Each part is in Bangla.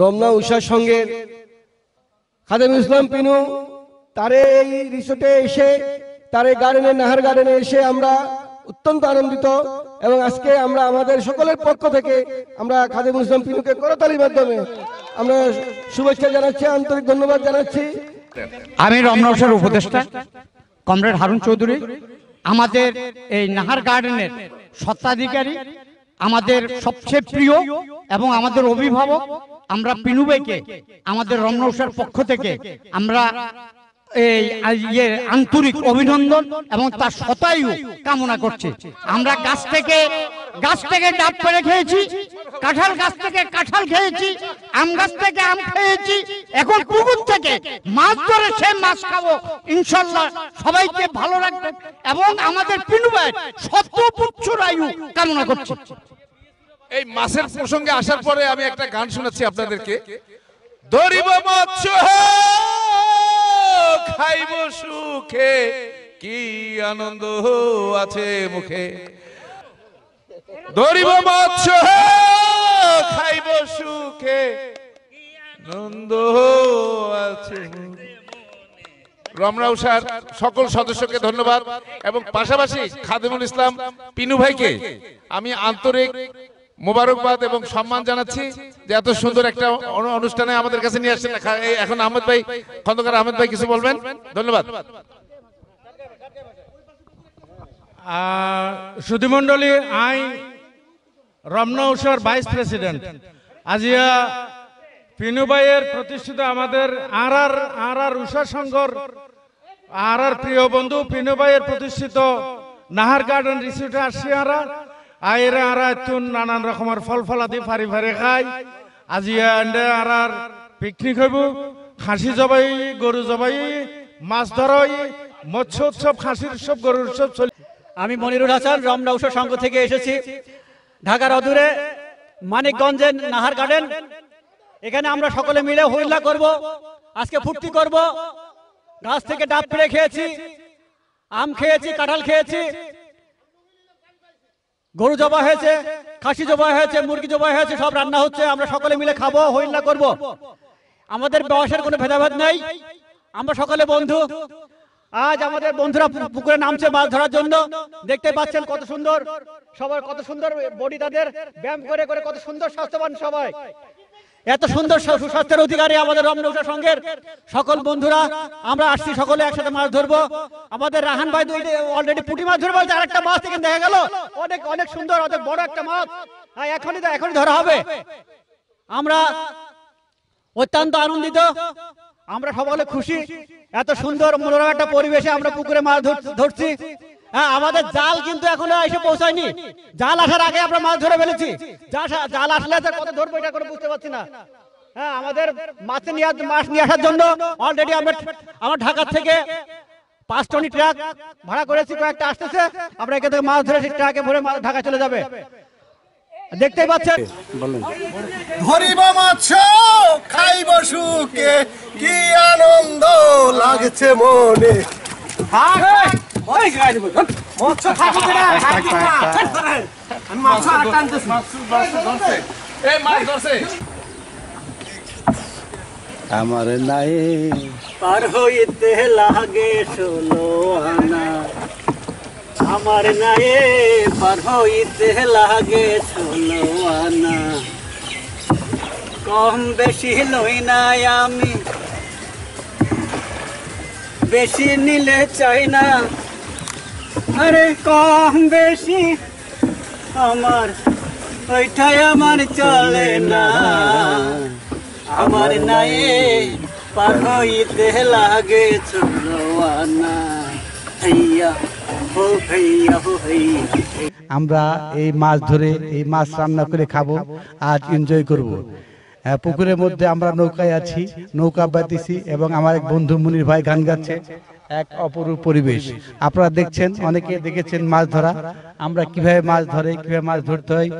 রমনা উষার সঙ্গে খাদেম ইসলাম পিনু তারে এই রিসোর্টে এসে তারে গার্ডেনে নাহার গার্ডেনে এসে আমরা অত্যন্ত আনন্দিত এবং আজকে আমরা আমাদের সকলের পক্ষ থেকে আমরা খাদেম ইসলাম পিনুকে করতালির মাধ্যমে আমরা শুভেচ্ছা জানাচ্ছি আন্তরিক ধন্যবাদ জানাচ্ছি আমি উষার উপদেষ্টা কমরেড হারুন চৌধুরী আমাদের এই নাহার গার্ডেনের সত্তাধিকারী আমাদের সবচেয়ে প্রিয় এবং আমাদের অভিভাবক আমরা পিনুবেকে আমাদের রমনৌসার পক্ষ থেকে আমরা এই আন্তরিক অভিনন্দন এবং তার শতায়ু কামনা করছে আমরা কাছ থেকে গাছ থেকে ডাব পেরে খেয়েছি কাঁঠাল গাছ থেকে কাঁঠাল খেয়েছি আম গাছ থেকে আম খেয়েছি এখন পুকুর থেকে মাছ ধরে সে মাছ খাবো ইনশাল্লাহ সবাইকে ভালো রাখবেন এবং আমাদের পিনু ভাই শত পুচ্ছর আয়ু কামনা করছি এই মাছের প্রসঙ্গে আসার পরে আমি একটা গান শোনাচ্ছি আপনাদেরকে ধরিব মৎস্য খাইব সুখে কি আনন্দ আছে মুখে ধরিব খাইব সুখে নন্দ আছে সকল সদস্যকে ধন্যবাদ এবং পাশাপাশি খাদেমুল ইসলাম পিনু ভাইকে আমি আন্তরিক মোবারকবাদ এবং সম্মান জানাচ্ছি যে এত সুন্দর একটা অনুষ্ঠানে আমাদের কাছে নিয়ে আসছেন এখন আহমেদ ভাই খন্দকার আহমেদ ভাই কিছু বলবেন ধন্যবাদ সুধিমণ্ডলী আইন রমনা উষার ভাইস প্রেসিডেন্ট আজিয়া পিনুবাইয়ের প্রতিষ্ঠিত আমাদের আর আর আর আর উষা সংঘর আর আর প্রিয় বন্ধু পিনুবাইয়ের প্রতিষ্ঠিত নাহার গার্ডেন রিসোর্টে আসছি আরা আর আর তুন নানান রকমের ফল ফলাদি ফারি ফারি খাই আজিয়া এন্ডে আর আর পিকনিক হইব খাসি জবাই গরু জবাই মাছ ধরাই মৎস্য উৎসব খাসির উৎসব গরুর উৎসব চলি আমি মনিরুল হাসান রমনা উৎসব সংঘ থেকে এসেছি ঢাকার অদূরে মানিকগঞ্জের নাহার গার্ডেন এখানে আমরা সকলে মিলে হইলা করব আজকে ফুর্তি করব গাছ থেকে ডাব পেড়ে খেয়েছি আম খেয়েছি কাঁঠাল খেয়েছি গরু জবা হয়েছে খাসি জবা হয়েছে মুরগি জবা হয়েছে সব রান্না হচ্ছে আমরা সকলে মিলে খাবো হইল্লা করব আমাদের বয়সের কোনো ভেদাভেদ নাই আমরা সকলে বন্ধু আজ আমাদের বন্ধুরা পুকুরে নামছে মাছ ধরার জন্য দেখতে পাচ্ছেন কত সুন্দর সবার কত সুন্দর বডি তাদের ব্যায়াম করে করে কত সুন্দর স্বাস্থ্যবান সবাই এত সুন্দর সুস্বাস্থ্যের অধিকারী আমাদের উঠা সঙ্গের সকল বন্ধুরা আমরা আসছি সকলে একসাথে মাছ ধরবো আমাদের রাহান ভাই দুই অলরেডি পুটি মাছ ধরবো আর একটা মাছ থেকে দেখা গেল অনেক অনেক সুন্দর অনেক বড় একটা মাছ হ্যাঁ, এখনই তো এখনই ধরা হবে আমরা অত্যন্ত আনন্দিত আমরা সকলে খুশি এত সুন্দর মনোরম একটা পরিবেশে আমরা পুকুরে মাছ ধরছি হ্যাঁ আমাদের জাল কিন্তু এখনো এসে পৌঁছায়নি জাল আসার আগে আমরা মাছ ধরে ফেলেছি জাল আসলে কত ধরবো এটা করে বুঝতে পারছি না হ্যাঁ আমাদের মাছ নিয়ে মাছ নিয়ে আসার জন্য অলরেডি আমরা আমার ঢাকা থেকে পাঁচ টনি ট্রাক ভাড়া করেছি কয়েকটা আসতেছে আমরা এখান থেকে মাছ ধরেছি ট্রাকে ভরে ঢাকা চলে যাবে দেখতে পাচ্ছেন ধরিব মাছ খাইব সুখে কি আনন্দ লাগছে মনে আমার নাই পার হইতে লাগে শোনো আনা আমার নাই পার হইতে লাগে ষোলো কম বেশি লই নাই আমি বেশি নিলে চাই না আরে কম বেশি আমার ওইটাই আমার চলে না আমার নায়ে পার হইতে লাগে ছোট হইয়া আমরা এই মাছ ধরে এই মাছ রান্না করে খাবো আজ এনজয় করব। পুকুরের মধ্যে আমরা নৌকায় আছি নৌকা বাতিছি এবং আমার এক বন্ধু মুনির ভাই গান গাচ্ছে এক অপরূপ পরিবেশ আপনারা দেখছেন অনেকে দেখেছেন মাছ ধরা আমরা কিভাবে মাছ ধরে কিভাবে মাছ ধরতে হয়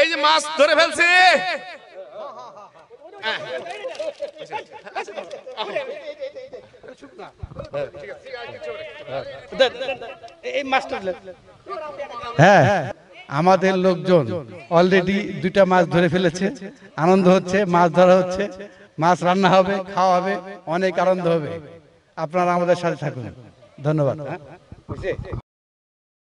এই যে মাছ ধরে ফেলছে হ্যাঁ আমাদের লোকজন অলরেডি দুইটা মাছ ধরে ফেলেছে আনন্দ হচ্ছে মাছ ধরা হচ্ছে মাছ রান্না হবে খাওয়া হবে অনেক আনন্দ হবে আপনারা আমাদের সাথে থাকুন ধন্যবাদ হ্যাঁ।